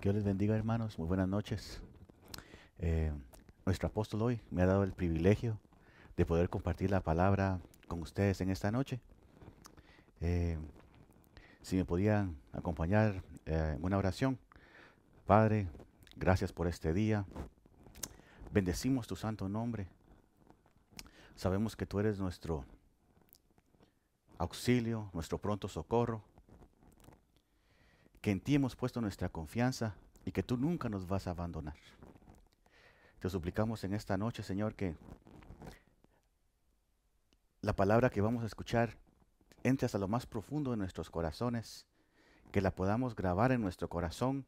Dios les bendiga, hermanos. Muy buenas noches. Eh, nuestro apóstol hoy me ha dado el privilegio de poder compartir la palabra con ustedes en esta noche. Eh, si me podían acompañar eh, en una oración. Padre, gracias por este día. Bendecimos tu santo nombre. Sabemos que tú eres nuestro auxilio, nuestro pronto socorro que en ti hemos puesto nuestra confianza y que tú nunca nos vas a abandonar. Te suplicamos en esta noche, Señor, que la palabra que vamos a escuchar entre hasta lo más profundo de nuestros corazones, que la podamos grabar en nuestro corazón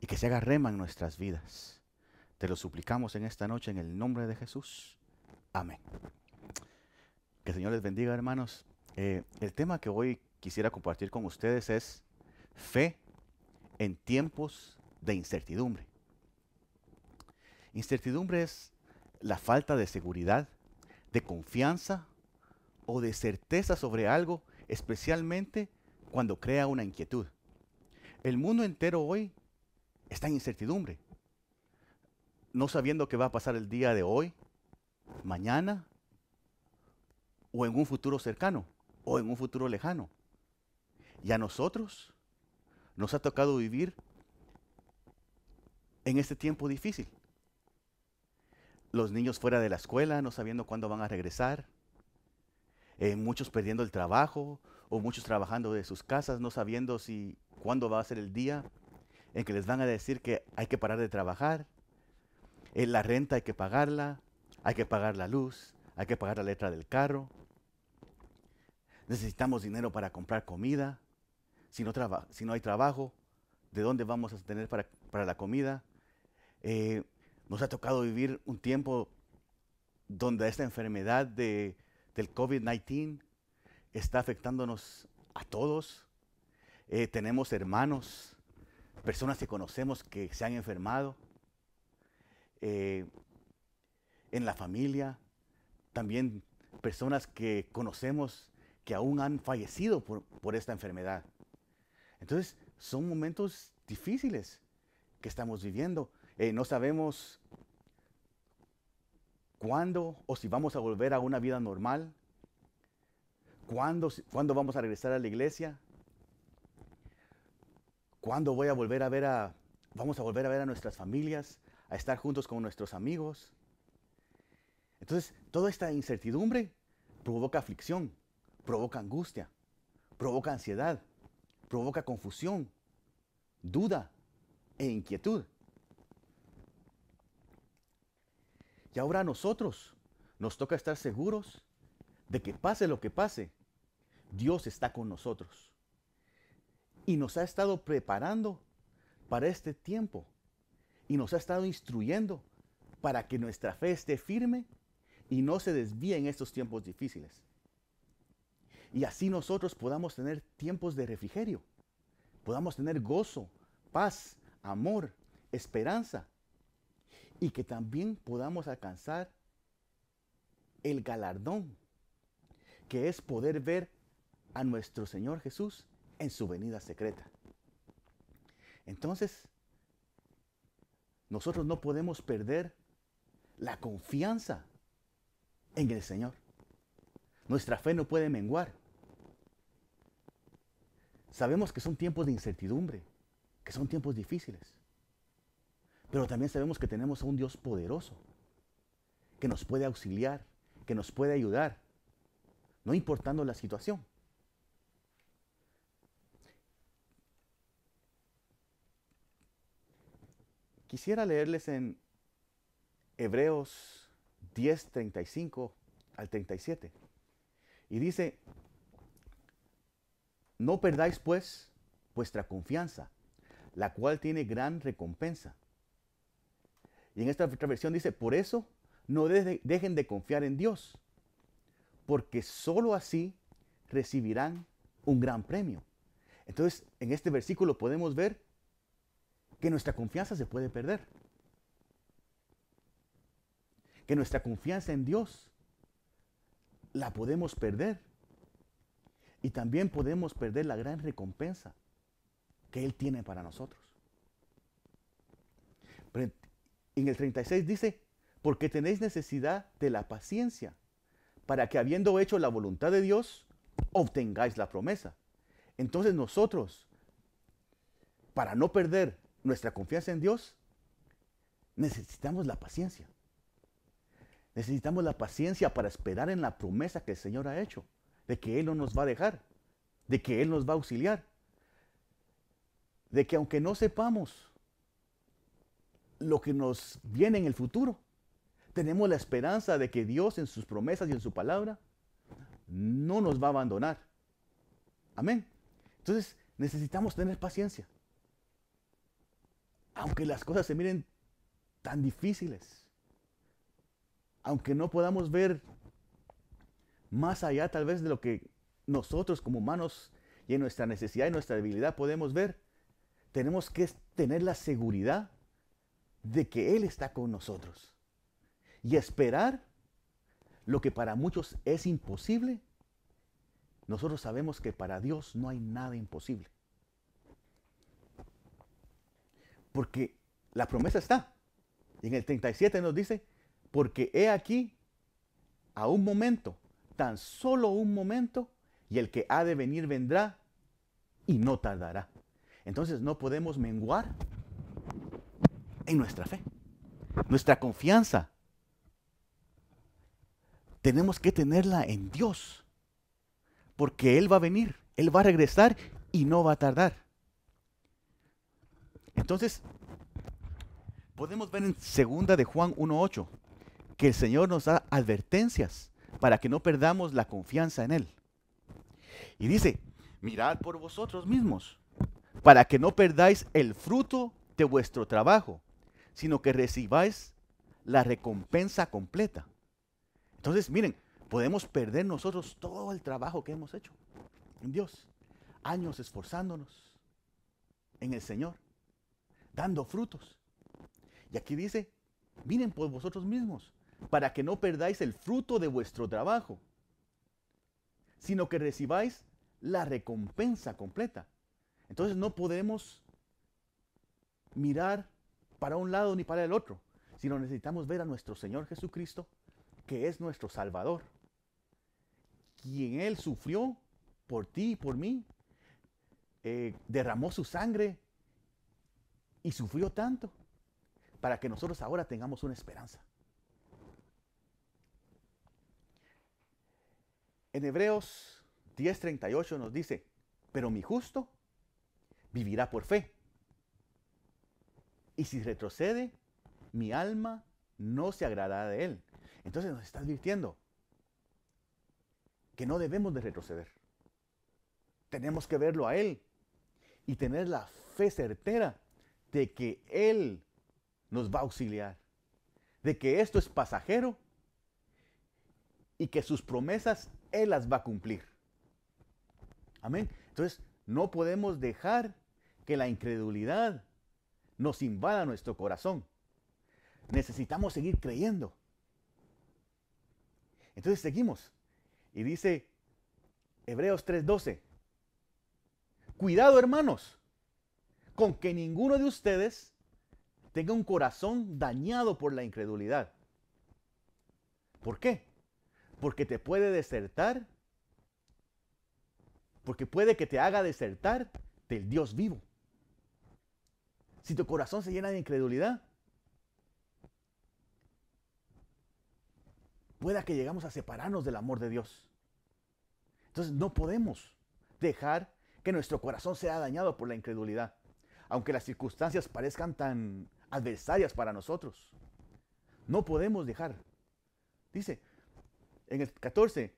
y que se haga rema en nuestras vidas. Te lo suplicamos en esta noche en el nombre de Jesús. Amén. Que el Señor les bendiga, hermanos. Eh, el tema que hoy quisiera compartir con ustedes es Fe en tiempos de incertidumbre. Incertidumbre es la falta de seguridad, de confianza o de certeza sobre algo, especialmente cuando crea una inquietud. El mundo entero hoy está en incertidumbre, no sabiendo qué va a pasar el día de hoy, mañana o en un futuro cercano o en un futuro lejano. Y a nosotros nos ha tocado vivir en este tiempo difícil. Los niños fuera de la escuela, no sabiendo cuándo van a regresar, eh, muchos perdiendo el trabajo o muchos trabajando de sus casas, no sabiendo si cuándo va a ser el día en que les van a decir que hay que parar de trabajar, eh, la renta hay que pagarla, hay que pagar la luz, hay que pagar la letra del carro, necesitamos dinero para comprar comida, si no, hay trabajo, ¿de dónde vamos a tener para, la comida? Eh, nos ha tocado vivir un tiempo donde esta enfermedad del COVID-19 está afectándonos a todos. Eh, tenemos hermanos, personas que conocemos que se han enfermado. Eh, en la familia, también personas que conocemos que aún han fallecido por esta enfermedad. Entonces, son momentos difíciles que estamos viviendo. Eh, no sabemos cuándo o si vamos a volver a una vida normal, cuándo, vamos a regresar a la iglesia, cuándo voy a volver a, vamos a volver a ver a nuestras familias, a estar juntos con nuestros amigos. Entonces, toda esta incertidumbre provoca aflicción, provoca angustia, provoca ansiedad, provoca confusión, duda e inquietud. Y ahora a nosotros nos toca estar seguros de que pase lo que pase, Dios está con nosotros. Y nos ha estado preparando para este tiempo. Y nos ha estado instruyendo para que nuestra fe esté firme y no se desvíe en estos tiempos difíciles y así nosotros podamos tener tiempos de refrigerio, podamos tener gozo, paz, amor, esperanza y que también podamos alcanzar el galardón, que es poder ver a nuestro Señor Jesús en su venida secreta. Entonces, nosotros no podemos perder la confianza en el Señor. Nuestra fe no puede menguar. Sabemos que son tiempos de incertidumbre, que son tiempos difíciles. Pero también sabemos que tenemos a un Dios poderoso, que nos puede auxiliar, que nos puede ayudar, no importando la situación. Quisiera leerles en Hebreos 10, 35 al 37. Y dice, no perdáis pues vuestra confianza, la cual tiene gran recompensa. Y en esta otra versión dice, por eso no dejen de confiar en Dios, porque sólo así recibirán un gran premio. Entonces, en este versículo podemos ver que nuestra confianza se puede perder. Que nuestra confianza en Dios la podemos perder. Y también podemos perder la gran recompensa que Él tiene para nosotros. en el 36 dice, porque tenéis necesidad de la paciencia, para que habiendo hecho la voluntad de Dios, obtengáis la promesa. Entonces nosotros, para no perder nuestra confianza en Dios, necesitamos la paciencia. Necesitamos la paciencia para esperar en la promesa que el Señor ha hecho de que Él no nos va a dejar, de que Él nos va a auxiliar, de que aunque no sepamos lo que nos viene en el futuro, tenemos la esperanza de que Dios en sus promesas y en su palabra no nos va a abandonar. Amén. Entonces necesitamos tener paciencia. Aunque las cosas se miren tan difíciles, aunque no podamos ver más allá tal vez de lo que nosotros como humanos y en nuestra necesidad y nuestra debilidad podemos ver. Tenemos que tener la seguridad de que Él está con nosotros y esperar lo que para muchos es imposible. Nosotros sabemos que para Dios no hay nada imposible. Porque la promesa está. en el 37 nos dice, porque he aquí, a un momento, tan solo un momento, y el que ha de venir vendrá y no tardará. Entonces no podemos menguar en nuestra fe, nuestra confianza. Tenemos que tenerla en Dios, porque Él va a venir, Él va a regresar y no va a tardar. Entonces, podemos ver en segunda de Juan 1.8 que el Señor nos da advertencias para que no perdamos la confianza en Él. Y dice, mirad por vosotros mismos, para que no perdáis el fruto de vuestro trabajo, sino que recibáis la recompensa completa. Entonces, miren, podemos perder nosotros todo el trabajo que hemos hecho en Dios, años esforzándonos en el Señor, dando frutos. Y aquí dice, miren por vosotros mismos, para que no perdáis el fruto de vuestro trabajo, sino que recibáis la recompensa completa. Entonces no podemos mirar para un lado ni para el otro, sino necesitamos ver a nuestro Señor Jesucristo, que es nuestro Salvador, quien Él sufrió por ti y por mí, eh, derramó su sangre y sufrió tanto para que nosotros ahora tengamos una esperanza. En Hebreos 10:38 nos dice, pero mi justo vivirá por fe. Y si retrocede, mi alma no se agradará de él. Entonces nos está advirtiendo que no debemos de retroceder. Tenemos que verlo a él y tener la fe certera de que él nos va a auxiliar, de que esto es pasajero y que sus promesas él las va a cumplir. Amén. Entonces, no podemos dejar que la incredulidad nos invada nuestro corazón. Necesitamos seguir creyendo. Entonces seguimos. Y dice Hebreos 3:12. Cuidado hermanos, con que ninguno de ustedes tenga un corazón dañado por la incredulidad. ¿Por qué? porque te puede desertar, porque puede que te haga desertar del Dios vivo. Si tu corazón se llena de incredulidad, pueda que llegamos a separarnos del amor de Dios. Entonces no podemos dejar que nuestro corazón sea dañado por la incredulidad, aunque las circunstancias parezcan tan adversarias para nosotros. No podemos dejar. Dice, en el 14,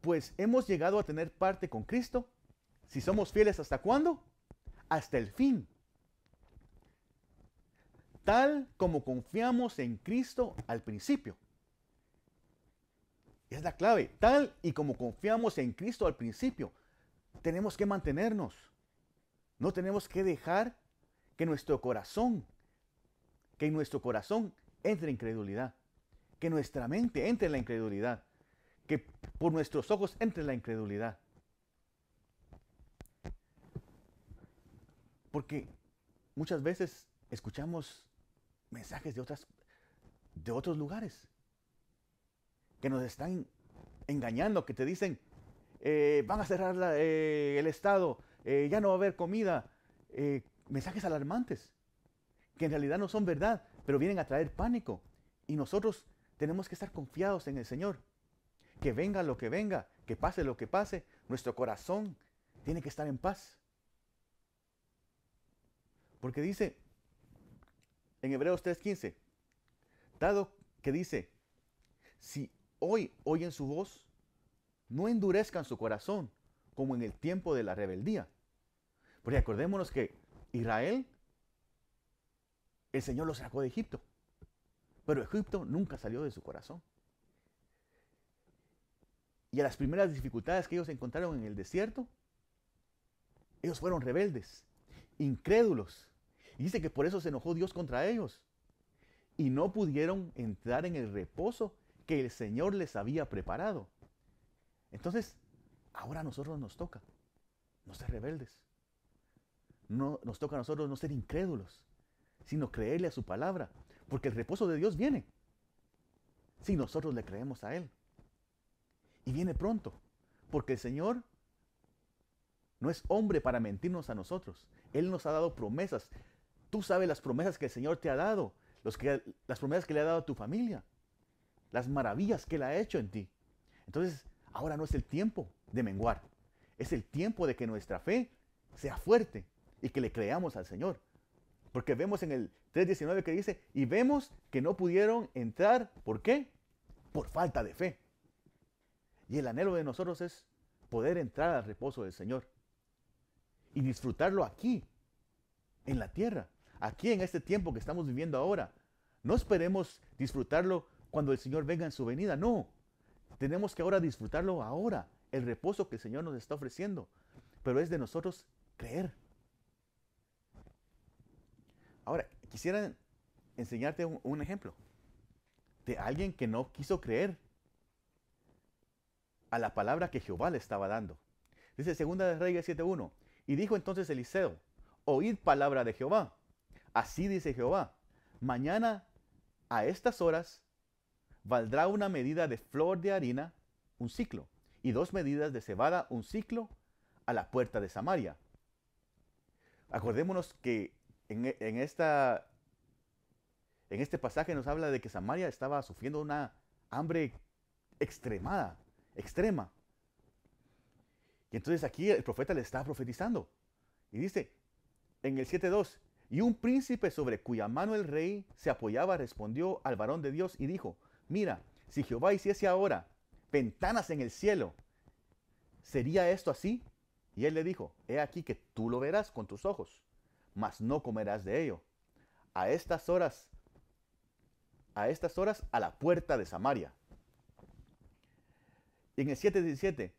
pues hemos llegado a tener parte con Cristo, si somos fieles hasta cuándo? Hasta el fin. Tal como confiamos en Cristo al principio. Es la clave. Tal y como confiamos en Cristo al principio, tenemos que mantenernos. No tenemos que dejar que nuestro corazón, que en nuestro corazón entre incredulidad, que nuestra mente entre en la incredulidad que por nuestros ojos entre la incredulidad. Porque muchas veces escuchamos mensajes de, otras, de otros lugares que nos están engañando, que te dicen, eh, van a cerrar eh, el Estado, eh, ya no va a haber comida, mensajes alarmantes, que en realidad no son verdad, pero vienen a traer pánico. Y nosotros tenemos que estar confiados en el Señor que venga lo que venga, que pase lo que pase, nuestro corazón tiene que estar en paz. Porque dice en Hebreos 3:15, dado que dice, si hoy oyen su voz, no endurezcan su corazón como en el tiempo de la rebeldía. Porque acordémonos que Israel, el Señor los sacó de Egipto, pero Egipto nunca salió de su corazón y a las primeras dificultades que ellos encontraron en el desierto, ellos fueron rebeldes, incrédulos. Y dice que por eso se enojó Dios contra ellos. Y no pudieron entrar en el reposo que el Señor les había preparado. Entonces, ahora a nosotros nos toca no ser rebeldes. No, nos toca a nosotros no ser incrédulos, sino creerle a su palabra, porque el reposo de Dios viene si nosotros le creemos a Él. Y viene pronto, porque el Señor no es hombre para mentirnos a nosotros. Él nos ha dado promesas. Tú sabes las promesas que el Señor te ha dado, los que, las promesas que le ha dado a tu familia, las maravillas que Él ha hecho en ti. Entonces, ahora no es el tiempo de menguar. Es el tiempo de que nuestra fe sea fuerte y que le creamos al Señor. Porque vemos en el 3.19 que dice, y vemos que no pudieron entrar, ¿por qué? Por falta de fe. Y el anhelo de nosotros es poder entrar al reposo del Señor y disfrutarlo aquí, en la tierra, aquí en este tiempo que estamos viviendo ahora. No esperemos disfrutarlo cuando el Señor venga en su venida, no. Tenemos que ahora disfrutarlo ahora, el reposo que el Señor nos está ofreciendo. Pero es de nosotros creer. Ahora, quisiera enseñarte un, un ejemplo de alguien que no quiso creer a la palabra que Jehová le estaba dando. Dice Segunda de Reyes 7.1, y dijo entonces Eliseo, oíd palabra de Jehová. Así dice Jehová, mañana a estas horas valdrá una medida de flor de harina, un ciclo, y dos medidas de cebada, un ciclo, a la puerta de Samaria. Acordémonos que en, en esta en este pasaje nos habla de que Samaria estaba sufriendo una hambre extremada extrema. Y entonces aquí el profeta le está profetizando. Y dice en el 7.2, y un príncipe sobre cuya mano el rey se apoyaba respondió al varón de Dios y dijo, mira, si Jehová hiciese ahora ventanas en el cielo, ¿sería esto así? Y él le dijo, he aquí que tú lo verás con tus ojos, mas no comerás de ello. A estas horas, a estas horas a la puerta de Samaria en el 7:17,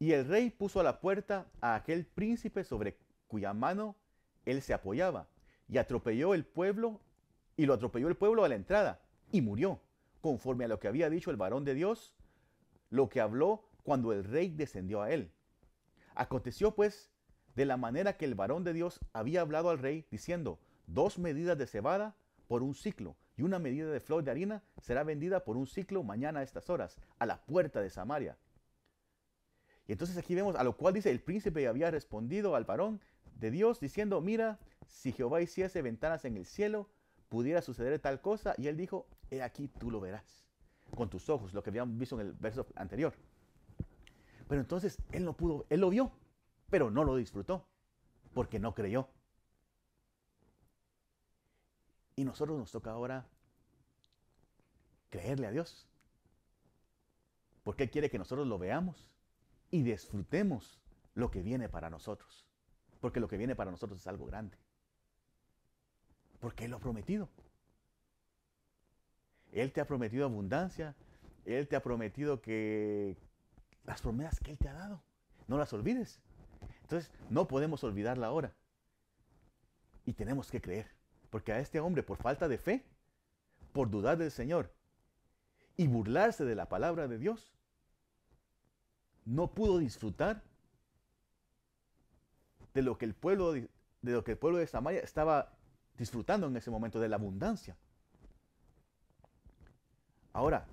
y el rey puso a la puerta a aquel príncipe sobre cuya mano él se apoyaba, y atropelló el pueblo, y lo atropelló el pueblo a la entrada, y murió, conforme a lo que había dicho el varón de Dios, lo que habló cuando el rey descendió a él. Aconteció pues de la manera que el varón de Dios había hablado al rey, diciendo, dos medidas de cebada por un ciclo, y una medida de flor de harina será vendida por un ciclo mañana a estas horas, a la puerta de Samaria. Y entonces aquí vemos a lo cual dice, el príncipe había respondido al varón de Dios diciendo, mira, si Jehová hiciese ventanas en el cielo, pudiera suceder tal cosa. Y él dijo, he aquí tú lo verás con tus ojos, lo que habíamos visto en el verso anterior. Pero entonces él no pudo, él lo vio, pero no lo disfrutó, porque no creyó. Y nosotros nos toca ahora creerle a Dios. Porque Él quiere que nosotros lo veamos y disfrutemos lo que viene para nosotros. Porque lo que viene para nosotros es algo grande. Porque Él lo ha prometido. Él te ha prometido abundancia. Él te ha prometido que las promesas que Él te ha dado, no las olvides. Entonces, no podemos olvidarla ahora. Y tenemos que creer. Porque a este hombre, por falta de fe, por dudar del Señor, y burlarse de la palabra de Dios, no pudo disfrutar de lo que el pueblo de, lo que el pueblo de Samaria estaba disfrutando en ese momento de la abundancia. Ahora,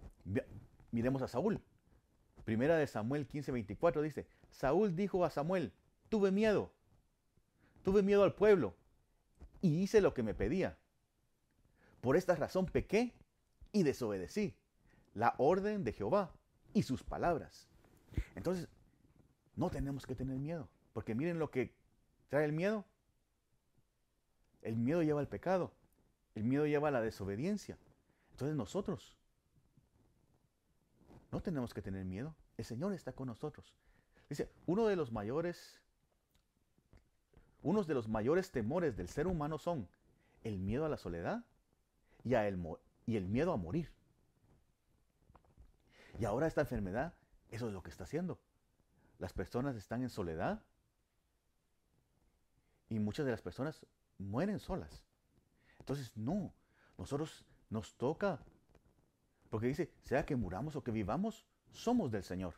miremos a Saúl. Primera de Samuel 15:24 dice, Saúl dijo a Samuel, tuve miedo, tuve miedo al pueblo y hice lo que me pedía. Por esta razón pequé y desobedecí la orden de Jehová y sus palabras. Entonces, no tenemos que tener miedo, porque miren lo que trae el miedo. El miedo lleva al pecado, el miedo lleva a la desobediencia. Entonces nosotros no tenemos que tener miedo, el Señor está con nosotros. Dice, uno de los mayores, unos de los mayores temores del ser humano son el miedo a la soledad y, y el miedo a morir. Y ahora esta enfermedad, eso es lo que está haciendo. Las personas están en soledad y muchas de las personas mueren solas. Entonces, no, nosotros nos toca, porque dice, sea que muramos o que vivamos, somos del Señor.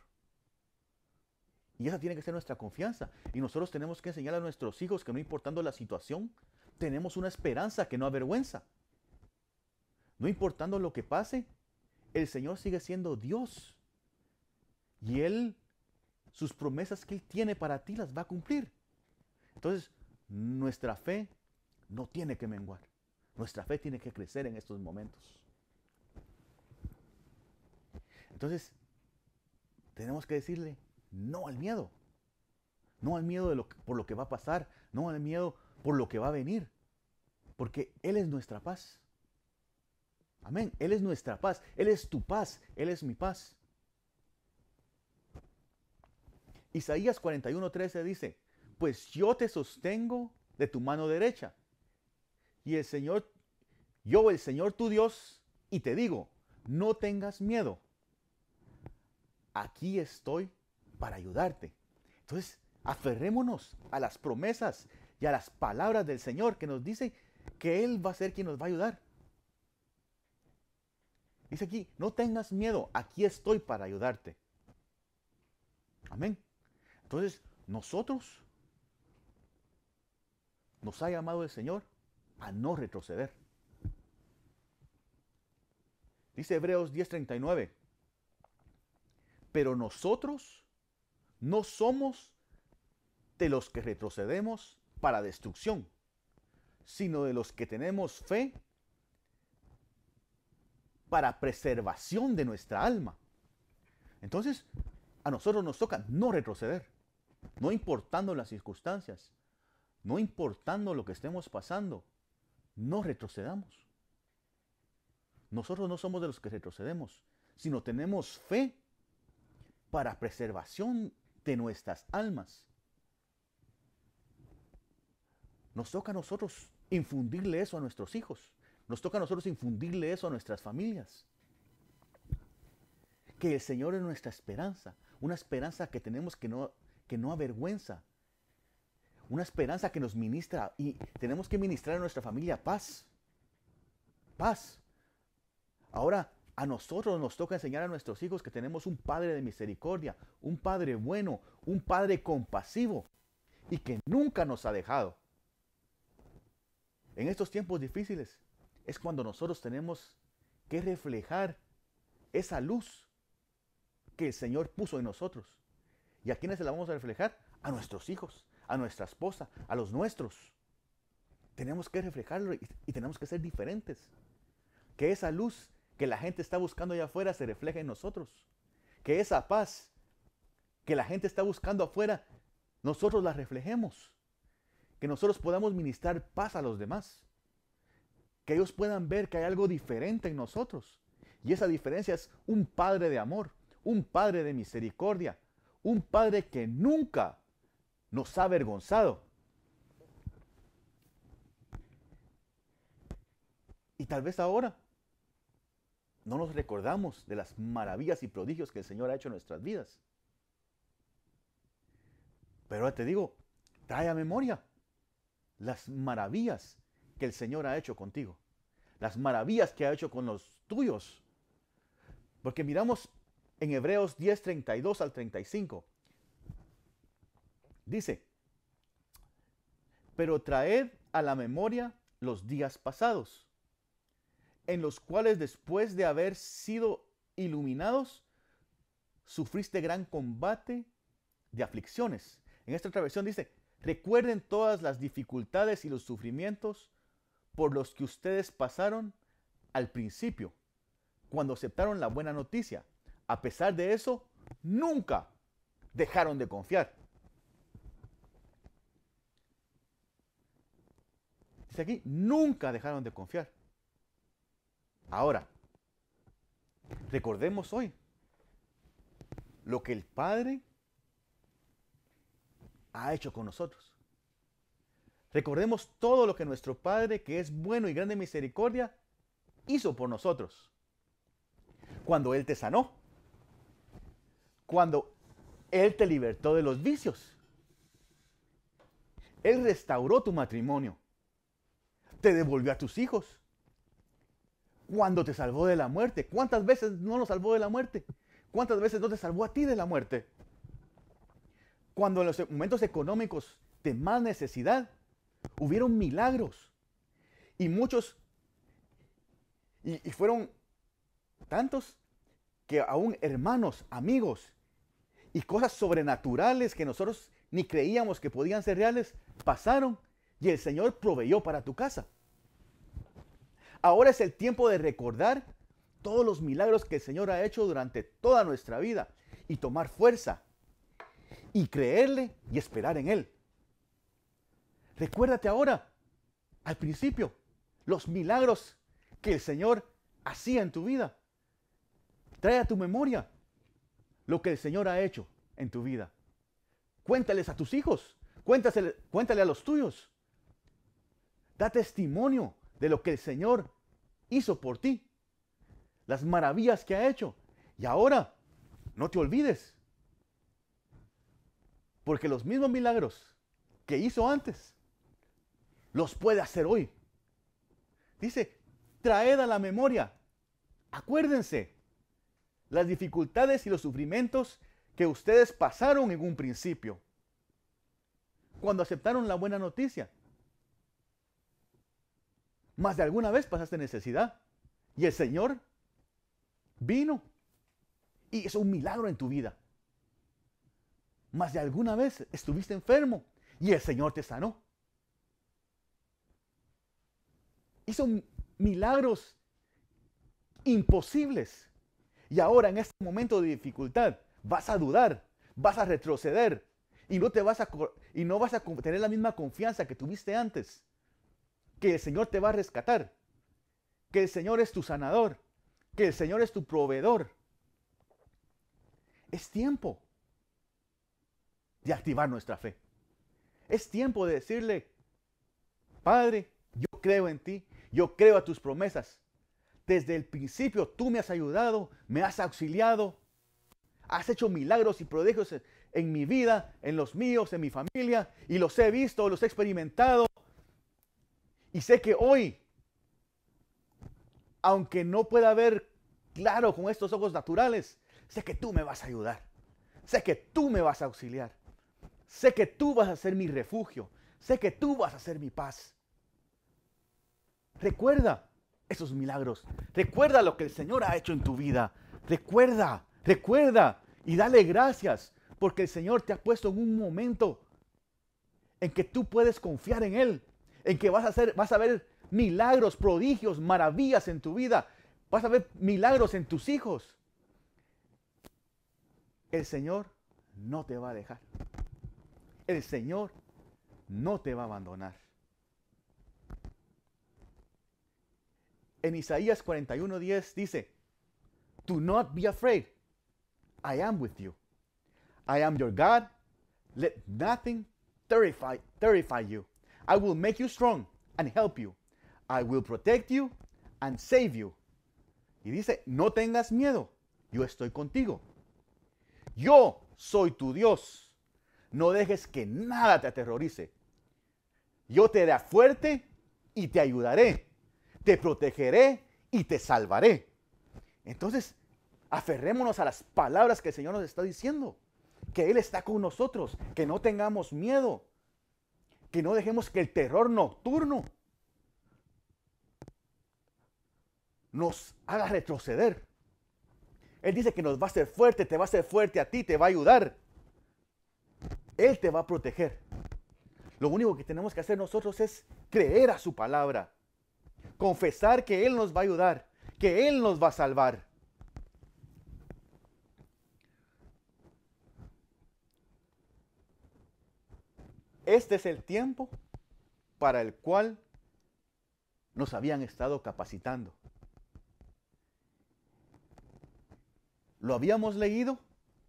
Y esa tiene que ser nuestra confianza. Y nosotros tenemos que enseñar a nuestros hijos que no importando la situación, tenemos una esperanza que no avergüenza. No importando lo que pase, el Señor sigue siendo Dios. Y Él, sus promesas que Él tiene para ti las va a cumplir. Entonces, nuestra fe no tiene que menguar. Nuestra fe tiene que crecer en estos momentos. Entonces, tenemos que decirle no al miedo. No al miedo de lo por lo que va a pasar. No al miedo por lo que va a venir. Porque Él es nuestra paz. Amén. Él es nuestra paz. Él es tu paz. Él es mi paz. Isaías 41:13 dice, pues yo te sostengo de tu mano derecha. Y el Señor, yo el Señor tu Dios, y te digo, no tengas miedo. Aquí estoy para ayudarte. Entonces, aferrémonos a las promesas y a las palabras del Señor que nos dice que Él va a ser quien nos va a ayudar. Dice aquí, no tengas miedo, aquí estoy para ayudarte. Amén. Entonces, nosotros nos ha llamado el Señor a no retroceder. Dice Hebreos 10:39, pero nosotros no somos de los que retrocedemos para destrucción, sino de los que tenemos fe para preservación de nuestra alma. Entonces, a nosotros nos toca no retroceder, no importando las circunstancias, no importando lo que estemos pasando, no retrocedamos. Nosotros no somos de los que retrocedemos, sino tenemos fe para preservación de nuestras almas. Nos toca a nosotros infundirle eso a nuestros hijos. Nos toca a nosotros infundirle eso a nuestras familias. Que el Señor es nuestra esperanza, una esperanza que tenemos que no, que no avergüenza, una esperanza que nos ministra y tenemos que ministrar a nuestra familia paz, paz. Ahora a nosotros nos toca enseñar a nuestros hijos que tenemos un Padre de misericordia, un Padre bueno, un Padre compasivo y que nunca nos ha dejado. En estos tiempos difíciles, es cuando nosotros tenemos que reflejar esa luz que el Señor puso en nosotros. ¿Y a quiénes se la vamos a reflejar? A nuestros hijos, a nuestra esposa, a los nuestros. Tenemos que reflejarlo y, tenemos que ser diferentes. Que esa luz que la gente está buscando allá afuera se refleje en nosotros. Que esa paz que la gente está buscando afuera, nosotros la reflejemos. Que nosotros podamos ministrar paz a los demás que ellos puedan ver que hay algo diferente en nosotros. Y esa diferencia es un Padre de amor, un Padre de misericordia, un Padre que nunca nos ha avergonzado. Y tal vez ahora no nos recordamos de las maravillas y prodigios que el Señor ha hecho en nuestras vidas. Pero ahora te digo, trae a memoria las maravillas que el Señor ha hecho contigo, las maravillas que ha hecho con los tuyos. Porque miramos en Hebreos 10, 32 al 35. Dice, pero traed a la memoria los días pasados, en los cuales después de haber sido iluminados, sufriste gran combate de aflicciones. En esta otra versión dice, recuerden todas las dificultades y los sufrimientos por los que ustedes pasaron al principio, cuando aceptaron la buena noticia. A pesar de eso, nunca dejaron de confiar. Dice aquí, nunca dejaron de confiar. Ahora, recordemos hoy lo que el Padre ha hecho con nosotros. Recordemos todo lo que nuestro Padre, que es bueno y grande misericordia, hizo por nosotros. Cuando Él te sanó. Cuando Él te libertó de los vicios. Él restauró tu matrimonio. Te devolvió a tus hijos. Cuando te salvó de la muerte. ¿Cuántas veces no nos salvó de la muerte? ¿Cuántas veces no te salvó a ti de la muerte? Cuando en los momentos económicos de más necesidad, hubieron milagros. Y muchos, y, fueron tantos que aún hermanos, amigos, y cosas sobrenaturales que nosotros ni creíamos que podían ser reales, pasaron y el Señor proveyó para tu casa. Ahora es el tiempo de recordar todos los milagros que el Señor ha hecho durante toda nuestra vida y tomar fuerza y creerle y esperar en Él. Recuérdate ahora, al principio, los milagros que el Señor hacía en tu vida. Trae a tu memoria lo que el Señor ha hecho en tu vida. Cuéntales a tus hijos, cuéntale, cuéntale a los tuyos. Da testimonio de lo que el Señor hizo por ti, las maravillas que ha hecho. Y ahora, no te olvides, porque los mismos milagros que hizo antes los puede hacer hoy. Dice, traed a la memoria, acuérdense, las dificultades y los sufrimientos que ustedes pasaron en un principio, cuando aceptaron la buena noticia. Más de alguna vez pasaste necesidad y el Señor vino y es un milagro en tu vida. Más de alguna vez estuviste enfermo y el Señor te sanó. hizo milagros imposibles. Y ahora en este momento de dificultad vas a dudar, vas a retroceder y no, te vas a, y no vas a tener la misma confianza que tuviste antes. Que el Señor te va a rescatar, que el Señor es tu sanador, que el Señor es tu proveedor. Es tiempo de activar nuestra fe. Es tiempo de decirle, Padre, yo creo en ti, yo creo a tus promesas. Desde el principio tú me has ayudado, me has auxiliado, has hecho milagros y prodigios en mi vida, en los míos, en mi familia, y los he visto, los he experimentado. Y sé que hoy, aunque no pueda ver claro con estos ojos naturales, sé que tú me vas a ayudar, sé que tú me vas a auxiliar, sé que tú vas a ser mi refugio, sé que tú vas a ser mi paz. Recuerda esos milagros. Recuerda lo que el Señor ha hecho en tu vida. Recuerda, recuerda y dale gracias porque el Señor te ha puesto en un momento en que tú puedes confiar en Él, en que vas a, vas a ver milagros, prodigios, maravillas en tu vida. Vas a ver milagros en tus hijos. El Señor no te va a dejar. El Señor no te va a abandonar. en Isaías 41:10 dice, Do not be afraid. I am with you. I am your God. Let nothing terrify, terrify you. I will make you strong and help you. I will protect you and save you. Y dice, no tengas miedo. Yo estoy contigo. Yo soy tu Dios. No dejes que nada te aterrorice. Yo te haré fuerte y te ayudaré te protegeré y te salvaré. Entonces, aferrémonos a las palabras que el Señor nos está diciendo, que Él está con nosotros, que no tengamos miedo, que no dejemos que el terror nocturno nos haga retroceder. Él dice que nos va a hacer fuerte, te va a hacer fuerte a ti, te va a ayudar. Él te va a proteger. Lo único que tenemos que hacer nosotros es creer a su palabra confesar que Él nos va a ayudar, que Él nos va a salvar. Este es el tiempo para el cual nos habían estado capacitando. Lo habíamos leído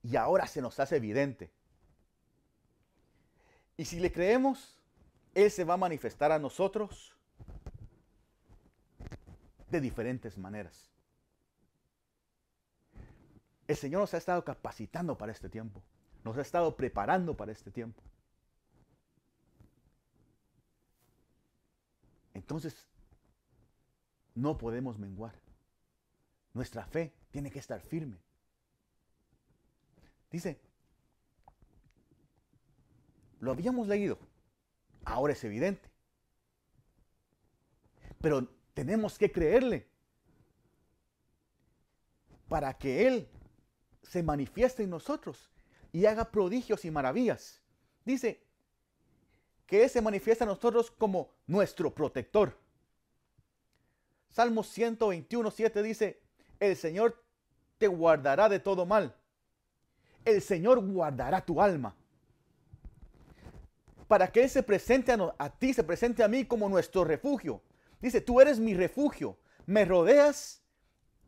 y ahora se nos hace evidente. Y si le creemos, Él se va a manifestar a nosotros de diferentes maneras. El Señor nos ha estado capacitando para este tiempo, nos ha estado preparando para este tiempo. Entonces, no podemos menguar. Nuestra fe tiene que estar firme. Dice, lo habíamos leído, ahora es evidente. Pero tenemos que creerle para que Él se manifieste en nosotros y haga prodigios y maravillas. Dice que Él se manifiesta a nosotros como nuestro protector. Salmo 121, 7 dice, el Señor te guardará de todo mal. El Señor guardará tu alma. Para que Él se presente a ti, se presente a mí como nuestro refugio, Dice, tú eres mi refugio, me rodeas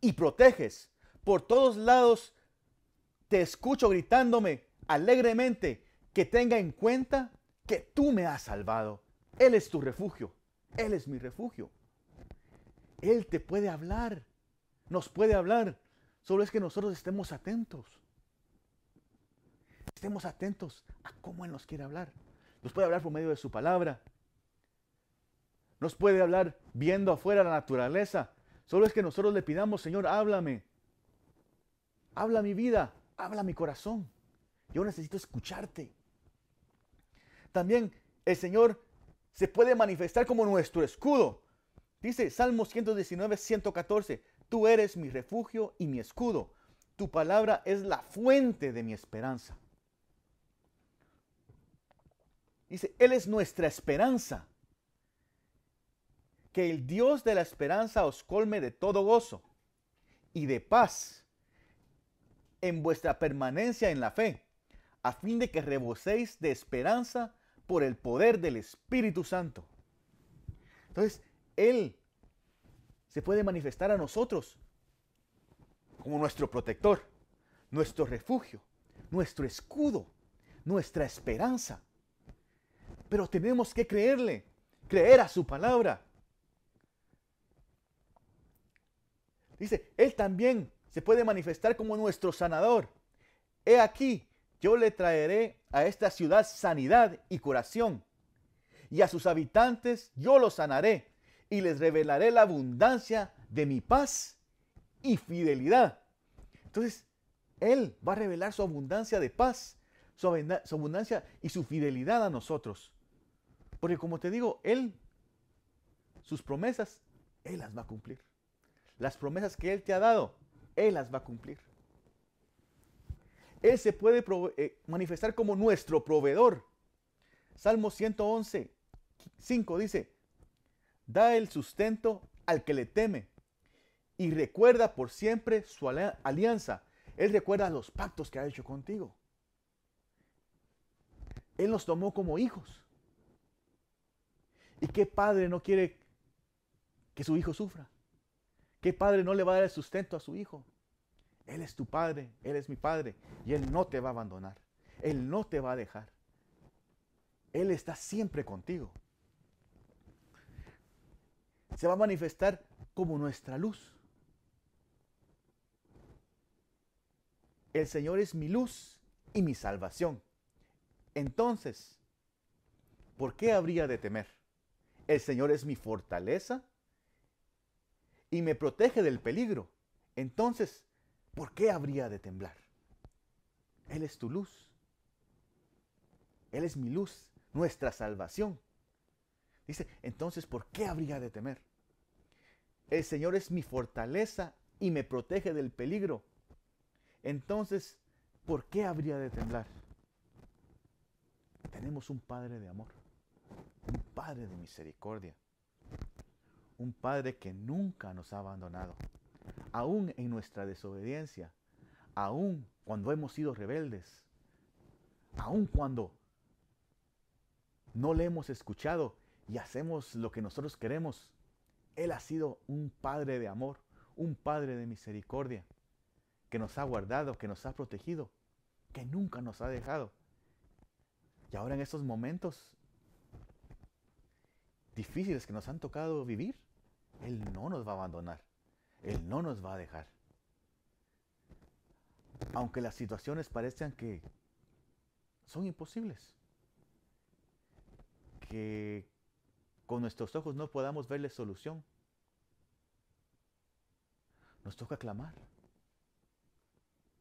y proteges. Por todos lados te escucho gritándome alegremente que tenga en cuenta que tú me has salvado. Él es tu refugio, Él es mi refugio. Él te puede hablar, nos puede hablar. Solo es que nosotros estemos atentos. Estemos atentos a cómo Él nos quiere hablar. Nos puede hablar por medio de su palabra, nos puede hablar viendo afuera la naturaleza. Solo es que nosotros le pidamos, Señor, háblame. Habla mi vida, habla mi corazón. Yo necesito escucharte. También el Señor se puede manifestar como nuestro escudo. Dice Salmo 119, 114, tú eres mi refugio y mi escudo. Tu palabra es la fuente de mi esperanza. Dice, Él es nuestra esperanza que el Dios de la esperanza os colme de todo gozo y de paz en vuestra permanencia en la fe, a fin de que reboséis de esperanza por el poder del Espíritu Santo. Entonces, Él se puede manifestar a nosotros como nuestro protector, nuestro refugio, nuestro escudo, nuestra esperanza. Pero tenemos que creerle, creer a su palabra, Dice, Él también se puede manifestar como nuestro sanador. He aquí, yo le traeré a esta ciudad sanidad y curación. Y a sus habitantes yo los sanaré y les revelaré la abundancia de mi paz y fidelidad. Entonces, Él va a revelar su abundancia de paz, su, abundancia y su fidelidad a nosotros. Porque como te digo, Él, sus promesas, Él las va a cumplir. Las promesas que Él te ha dado, Él las va a cumplir. Él se puede eh, manifestar como nuestro proveedor. Salmo 111, 5 dice, da el sustento al que le teme y recuerda por siempre su alianza. Él recuerda los pactos que ha hecho contigo. Él los tomó como hijos. ¿Y qué padre no quiere que su hijo sufra? ¿Qué padre no le va a dar el sustento a su hijo? Él es tu padre, Él es mi padre y Él no te va a abandonar. Él no te va a dejar. Él está siempre contigo. Se va a manifestar como nuestra luz. El Señor es mi luz y mi salvación. Entonces, ¿por qué habría de temer? El Señor es mi fortaleza y me protege del peligro. Entonces, ¿por qué habría de temblar? Él es tu luz. Él es mi luz, nuestra salvación. Dice, entonces, ¿por qué habría de temer? El Señor es mi fortaleza y me protege del peligro. Entonces, ¿por qué habría de temblar? Tenemos un Padre de amor, un Padre de misericordia un Padre que nunca nos ha abandonado, aún en nuestra desobediencia, aún cuando hemos sido rebeldes, aún cuando no le hemos escuchado y hacemos lo que nosotros queremos. Él ha sido un Padre de amor, un Padre de misericordia, que nos ha guardado, que nos ha protegido, que nunca nos ha dejado. Y ahora en estos momentos difíciles que nos han tocado vivir, él no nos va a abandonar. Él no nos va a dejar. Aunque las situaciones parezcan que son imposibles. Que con nuestros ojos no podamos verle solución. Nos toca clamar,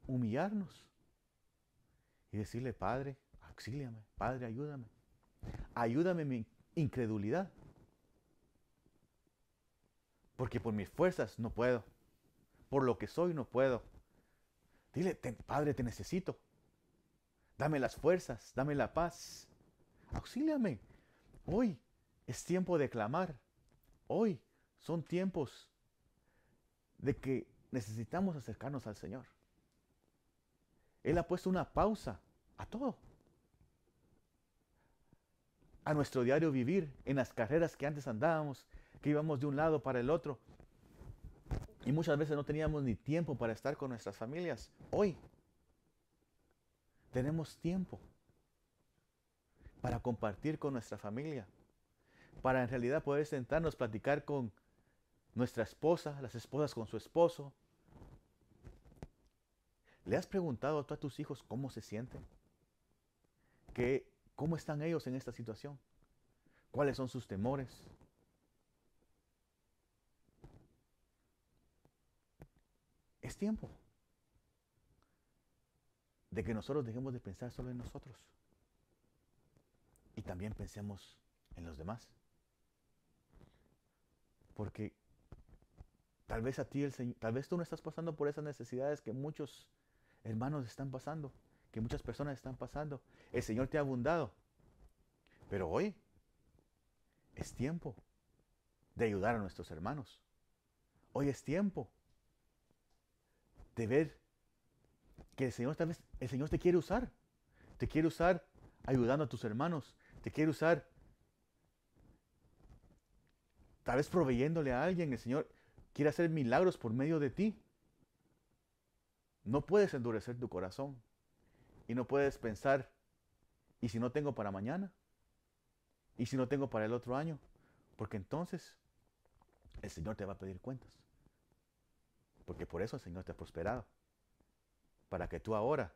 humillarnos y decirle, Padre, auxíliame, Padre, ayúdame. Ayúdame mi incredulidad porque por mis fuerzas no puedo, por lo que soy no puedo. Dile, Padre, te necesito. Dame las fuerzas, dame la paz. Auxíliame. Hoy es tiempo de clamar. Hoy son tiempos de que necesitamos acercarnos al Señor. Él ha puesto una pausa a todo. A nuestro diario vivir, en las carreras que antes andábamos, íbamos de un lado para el otro. Y muchas veces no teníamos ni tiempo para estar con nuestras familias. Hoy tenemos tiempo para compartir con nuestra familia, para en realidad poder sentarnos, platicar con nuestra esposa, las esposas con su esposo. ¿Le has preguntado a tus hijos cómo se sienten? ¿Cómo están ellos en esta situación? ¿Cuáles son sus temores? tiempo de que nosotros dejemos de pensar solo en nosotros y también pensemos en los demás. Porque tal vez a ti el Señor, tal vez tú no estás pasando por esas necesidades que muchos hermanos están pasando, que muchas personas están pasando. El Señor te ha abundado. Pero hoy es tiempo de ayudar a nuestros hermanos. Hoy es tiempo de ver que el Señor, tal vez, el Señor te quiere usar. Te quiere usar ayudando a tus hermanos. Te quiere usar tal vez proveyéndole a alguien. El Señor quiere hacer milagros por medio de ti. No puedes endurecer tu corazón. Y no puedes pensar, ¿y si no tengo para mañana? ¿Y si no tengo para el otro año? Porque entonces el Señor te va a pedir cuentas. Porque por eso el Señor te ha prosperado. Para que tú ahora,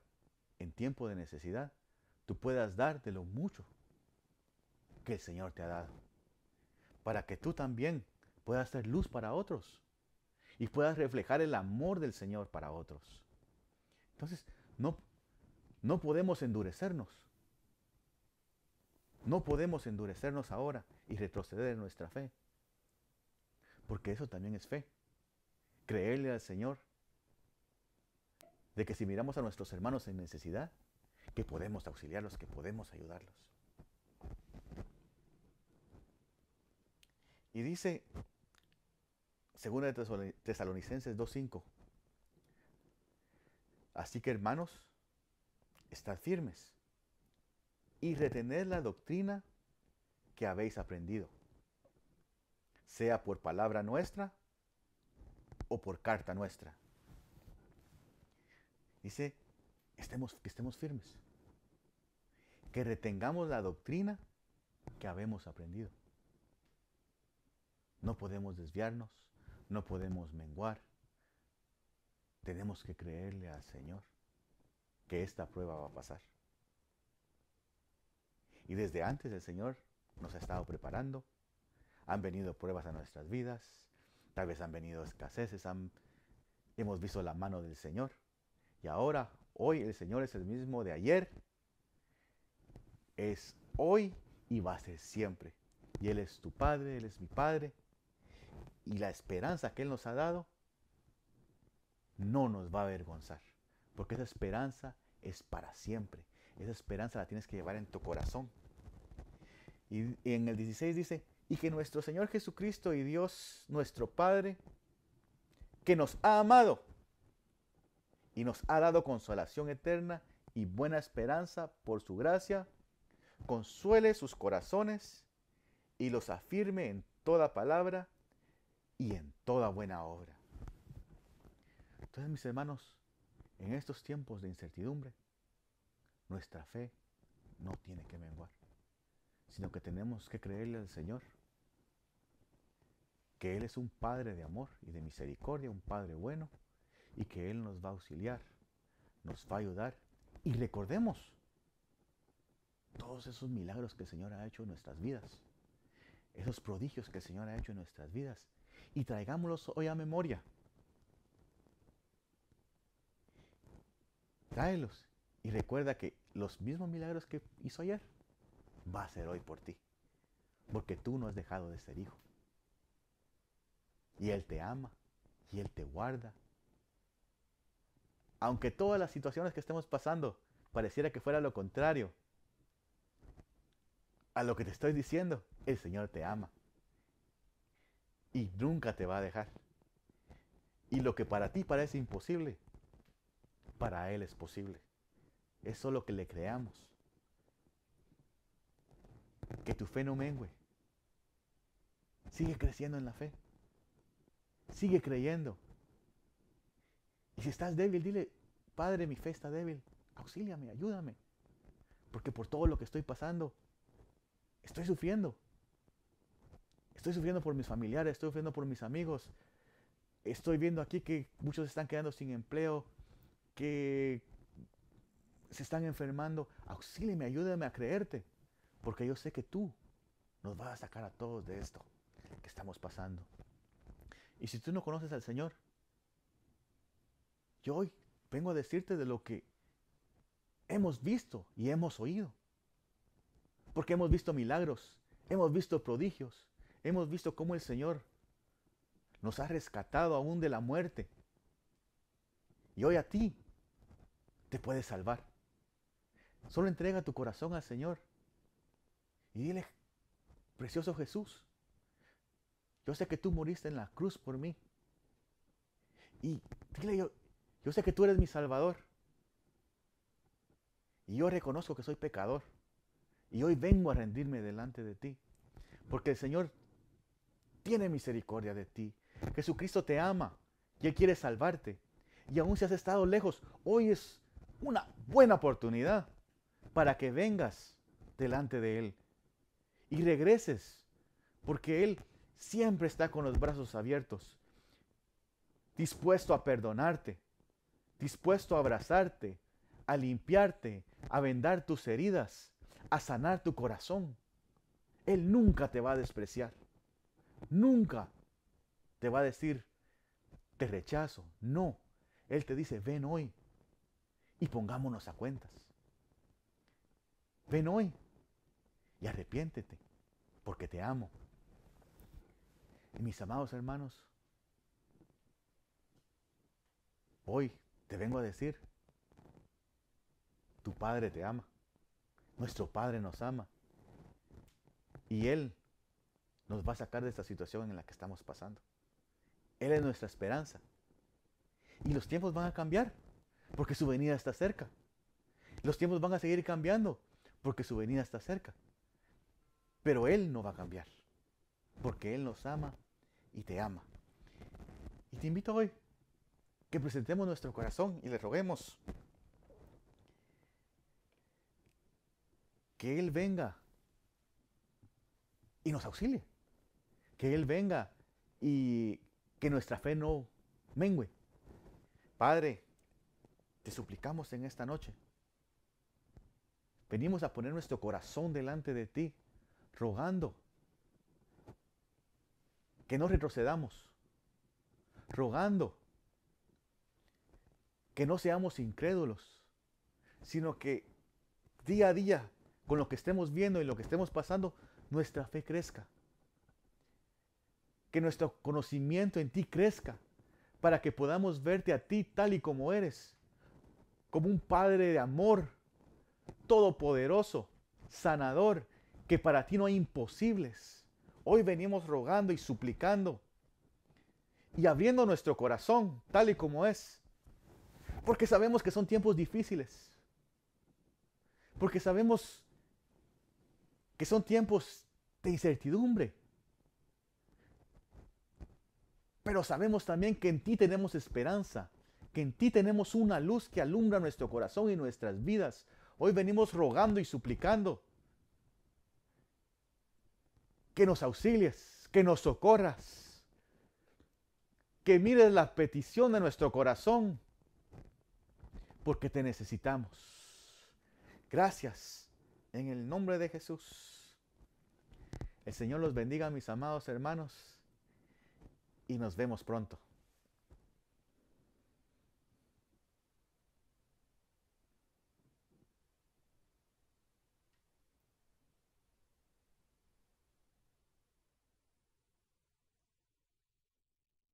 en tiempo de necesidad, tú puedas dar de lo mucho que el Señor te ha dado. Para que tú también puedas ser luz para otros y puedas reflejar el amor del Señor para otros. Entonces, no, no podemos endurecernos. No podemos endurecernos ahora y retroceder en nuestra fe. Porque eso también es fe creerle al Señor de que si miramos a nuestros hermanos en necesidad, que podemos auxiliarlos, que podemos ayudarlos. Y dice, según de Tesalonicenses 2.5, así que hermanos, estad firmes y retened la doctrina que habéis aprendido, sea por palabra nuestra o por carta nuestra. Dice, estemos, que estemos firmes, que retengamos la doctrina que habemos aprendido. No podemos desviarnos, no podemos menguar. Tenemos que creerle al Señor que esta prueba va a pasar. Y desde antes el Señor nos ha estado preparando. Han venido pruebas a nuestras vidas, Tal vez han venido escaseces, hemos visto la mano del Señor. Y ahora, hoy el Señor es el mismo de ayer, es hoy y va a ser siempre. Y Él es tu Padre, Él es mi Padre. Y la esperanza que Él nos ha dado no nos va a avergonzar. Porque esa esperanza es para siempre. Esa esperanza la tienes que llevar en tu corazón. Y, en el 16 dice, y que nuestro Señor Jesucristo y Dios nuestro Padre, que nos ha amado y nos ha dado consolación eterna y buena esperanza por su gracia, consuele sus corazones y los afirme en toda palabra y en toda buena obra. Entonces, mis hermanos, en estos tiempos de incertidumbre, nuestra fe no tiene que menguar, sino que tenemos que creerle al Señor que Él es un Padre de amor y de misericordia, un Padre bueno, y que Él nos va a auxiliar, nos va a ayudar. Y recordemos todos esos milagros que el Señor ha hecho en nuestras vidas, esos prodigios que el Señor ha hecho en nuestras vidas, y traigámoslos hoy a memoria. Tráelos y recuerda que los mismos milagros que hizo ayer va a ser hoy por ti, porque tú no has dejado de ser hijo. Y Él te ama. Y Él te guarda. Aunque todas las situaciones que estemos pasando pareciera que fuera lo contrario a lo que te estoy diciendo, el Señor te ama. Y nunca te va a dejar. Y lo que para ti parece imposible, para Él es posible. Es solo que le creamos. Que tu fe no mengue. Sigue creciendo en la fe. Sigue creyendo. Y si estás débil, dile, Padre, mi fe está débil. Auxíliame, ayúdame. Porque por todo lo que estoy pasando, estoy sufriendo. Estoy sufriendo por mis familiares, estoy sufriendo por mis amigos. Estoy viendo aquí que muchos están quedando sin empleo, que se están enfermando. Auxíliame, ayúdame a creerte. Porque yo sé que tú nos vas a sacar a todos de esto que estamos pasando. Y si tú no conoces al Señor, yo hoy vengo a decirte de lo que hemos visto y hemos oído. Porque hemos visto milagros, hemos visto prodigios, hemos visto cómo el Señor nos ha rescatado aún de la muerte. Y hoy a ti te puedes salvar. Solo entrega tu corazón al Señor y dile, precioso Jesús, yo sé que tú moriste en la cruz por mí. Y dile yo, yo sé que tú eres mi Salvador. Y yo reconozco que soy pecador. Y hoy vengo a rendirme delante de ti. Porque el Señor tiene misericordia de ti. Jesucristo te ama y Él quiere salvarte. Y aún si has estado lejos, hoy es una buena oportunidad para que vengas delante de Él y regreses. Porque Él siempre está con los brazos abiertos, dispuesto a perdonarte, dispuesto a abrazarte, a limpiarte, a vendar tus heridas, a sanar tu corazón. Él nunca te va a despreciar, nunca te va a decir, te rechazo. No, Él te dice, ven hoy y pongámonos a cuentas. Ven hoy y arrepiéntete, porque te amo mis amados hermanos, hoy te vengo a decir, tu Padre te ama, nuestro Padre nos ama, y Él nos va a sacar de esta situación en la que estamos pasando. Él es nuestra esperanza. Y los tiempos van a cambiar, porque su venida está cerca. Los tiempos van a seguir cambiando, porque su venida está cerca. Pero Él no va a cambiar porque Él nos ama y te ama. Y te invito hoy que presentemos nuestro corazón y le roguemos que Él venga y nos auxilie, que Él venga y que nuestra fe no mengue. Padre, te suplicamos en esta noche. Venimos a poner nuestro corazón delante de ti, rogando que no retrocedamos, rogando que no seamos incrédulos, sino que día a día, con lo que estemos viendo y lo que estemos pasando, nuestra fe crezca. Que nuestro conocimiento en ti crezca para que podamos verte a ti tal y como eres, como un Padre de amor, todopoderoso, sanador, que para ti no hay imposibles Hoy venimos rogando y suplicando y abriendo nuestro corazón tal y como es. Porque sabemos que son tiempos difíciles. Porque sabemos que son tiempos de incertidumbre. Pero sabemos también que en ti tenemos esperanza, que en ti tenemos una luz que alumbra nuestro corazón y nuestras vidas. Hoy venimos rogando y suplicando que nos auxilies, que nos socorras, que mires la petición de nuestro corazón, porque te necesitamos. Gracias en el nombre de Jesús. El Señor los bendiga, mis amados hermanos, y nos vemos pronto.